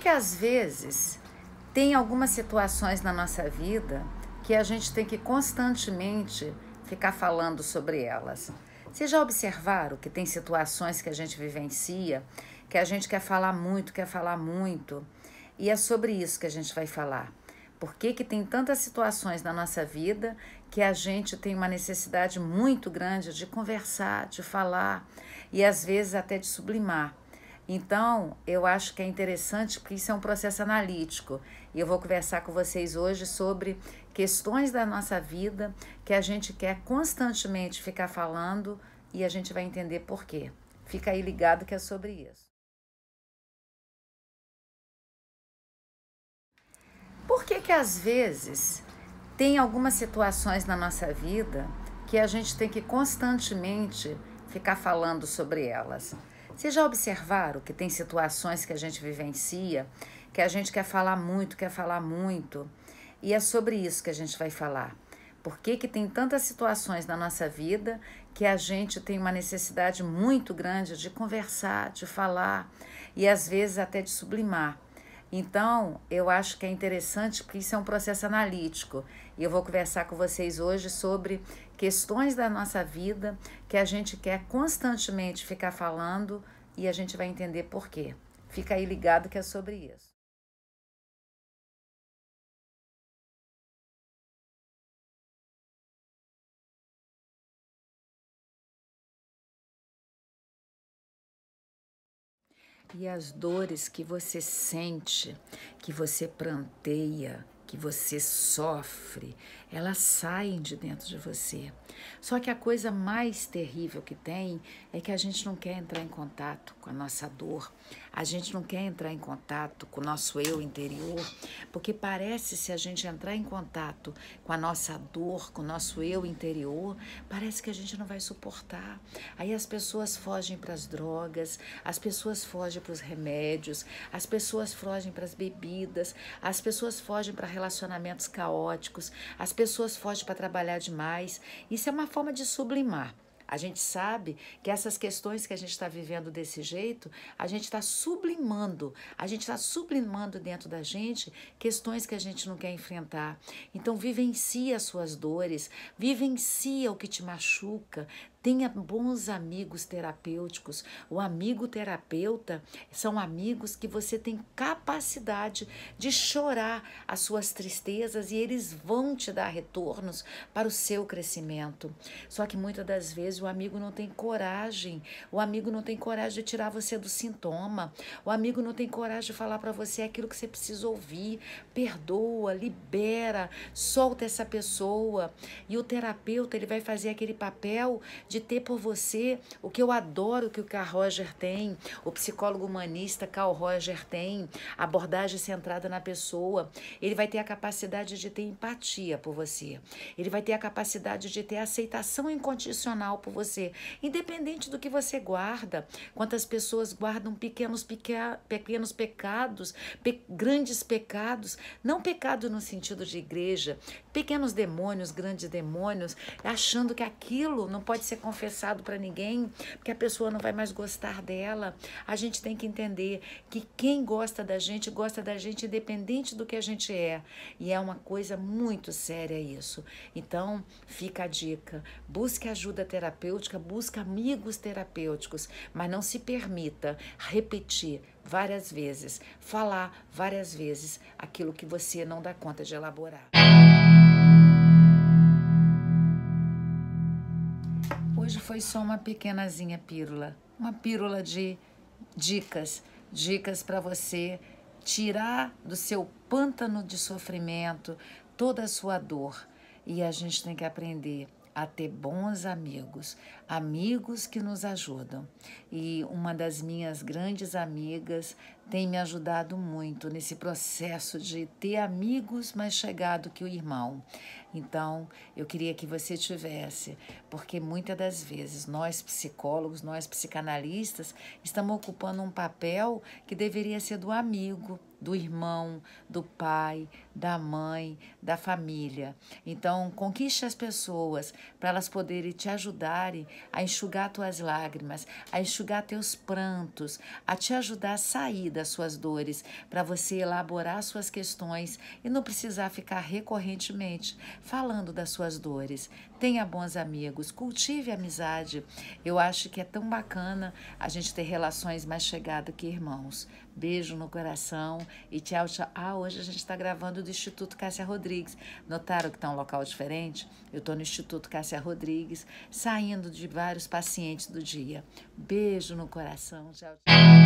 que às vezes tem algumas situações na nossa vida que a gente tem que constantemente ficar falando sobre elas? Vocês já observaram que tem situações que a gente vivencia, que a gente quer falar muito, quer falar muito, e é sobre isso que a gente vai falar. Por que, que tem tantas situações na nossa vida que a gente tem uma necessidade muito grande de conversar, de falar e às vezes até de sublimar? Então, eu acho que é interessante porque isso é um processo analítico. E eu vou conversar com vocês hoje sobre questões da nossa vida que a gente quer constantemente ficar falando e a gente vai entender por quê. Fica aí ligado que é sobre isso. Por que que às vezes tem algumas situações na nossa vida que a gente tem que constantemente ficar falando sobre elas? Vocês já observaram que tem situações que a gente vivencia, que a gente quer falar muito, quer falar muito, e é sobre isso que a gente vai falar. Por que, que tem tantas situações na nossa vida que a gente tem uma necessidade muito grande de conversar, de falar e às vezes até de sublimar? Então, eu acho que é interessante porque isso é um processo analítico. E eu vou conversar com vocês hoje sobre questões da nossa vida que a gente quer constantemente ficar falando e a gente vai entender por quê. Fica aí ligado que é sobre isso. E as dores que você sente, que você planteia, que você sofre, elas saem de dentro de você. Só que a coisa mais terrível que tem é que a gente não quer entrar em contato com a nossa dor, a gente não quer entrar em contato com o nosso eu interior, porque parece se a gente entrar em contato com a nossa dor, com o nosso eu interior, parece que a gente não vai suportar. Aí as pessoas fogem para as drogas, as pessoas fogem para os remédios, as pessoas fogem para as bebidas, as pessoas fogem para relacionamentos caóticos, as pessoas fogem para trabalhar demais. E isso é uma forma de sublimar. A gente sabe que essas questões que a gente está vivendo desse jeito, a gente está sublimando, a gente está sublimando dentro da gente questões que a gente não quer enfrentar. Então, vivencia as suas dores, vivencia o que te machuca, Tenha bons amigos terapêuticos. O amigo terapeuta são amigos que você tem capacidade de chorar as suas tristezas e eles vão te dar retornos para o seu crescimento. Só que muitas das vezes o amigo não tem coragem, o amigo não tem coragem de tirar você do sintoma, o amigo não tem coragem de falar para você aquilo que você precisa ouvir. Perdoa, libera, solta essa pessoa. E o terapeuta, ele vai fazer aquele papel de ter por você o que eu adoro que o Carl Roger tem, o psicólogo humanista Carl Roger tem, abordagem centrada na pessoa. Ele vai ter a capacidade de ter empatia por você. Ele vai ter a capacidade de ter aceitação incondicional por você, independente do que você guarda. Quantas pessoas guardam pequenos, pequenos pecados, pe grandes pecados, não pecado no sentido de igreja, pequenos demônios, grandes demônios, achando que aquilo não pode ser confessado para ninguém, porque a pessoa não vai mais gostar dela. A gente tem que entender que quem gosta da gente, gosta da gente independente do que a gente é. E é uma coisa muito séria isso. Então, fica a dica: busque ajuda terapêutica, busque amigos terapêuticos, mas não se permita repetir várias vezes, falar várias vezes aquilo que você não dá conta de elaborar. hoje foi só uma pequenazinha pílula, uma pílula de dicas, dicas para você tirar do seu pântano de sofrimento toda a sua dor. E a gente tem que aprender a ter bons amigos, amigos que nos ajudam. E uma das minhas grandes amigas tem me ajudado muito nesse processo de ter amigos mais chegado que o irmão. Então, eu queria que você tivesse, porque muitas das vezes nós psicólogos, nós psicanalistas, estamos ocupando um papel que deveria ser do amigo, do irmão, do pai, da mãe, da família. Então, conquiste as pessoas para elas poderem te ajudarem a enxugar tuas lágrimas, a enxugar teus prantos, a te ajudar a sair das suas dores, para você elaborar suas questões e não precisar ficar recorrentemente falando das suas dores. Tenha bons amigos, cultive amizade. Eu acho que é tão bacana a gente ter relações mais chegadas que irmãos. Beijo no coração e tchau, tchau. Ah, hoje a gente está gravando do Instituto Cássia Rodrigues. Notaram que está um local diferente? Eu estou no Instituto Cássia Rodrigues, saindo de vários pacientes do dia. Beijo no coração. Tchau, tchau.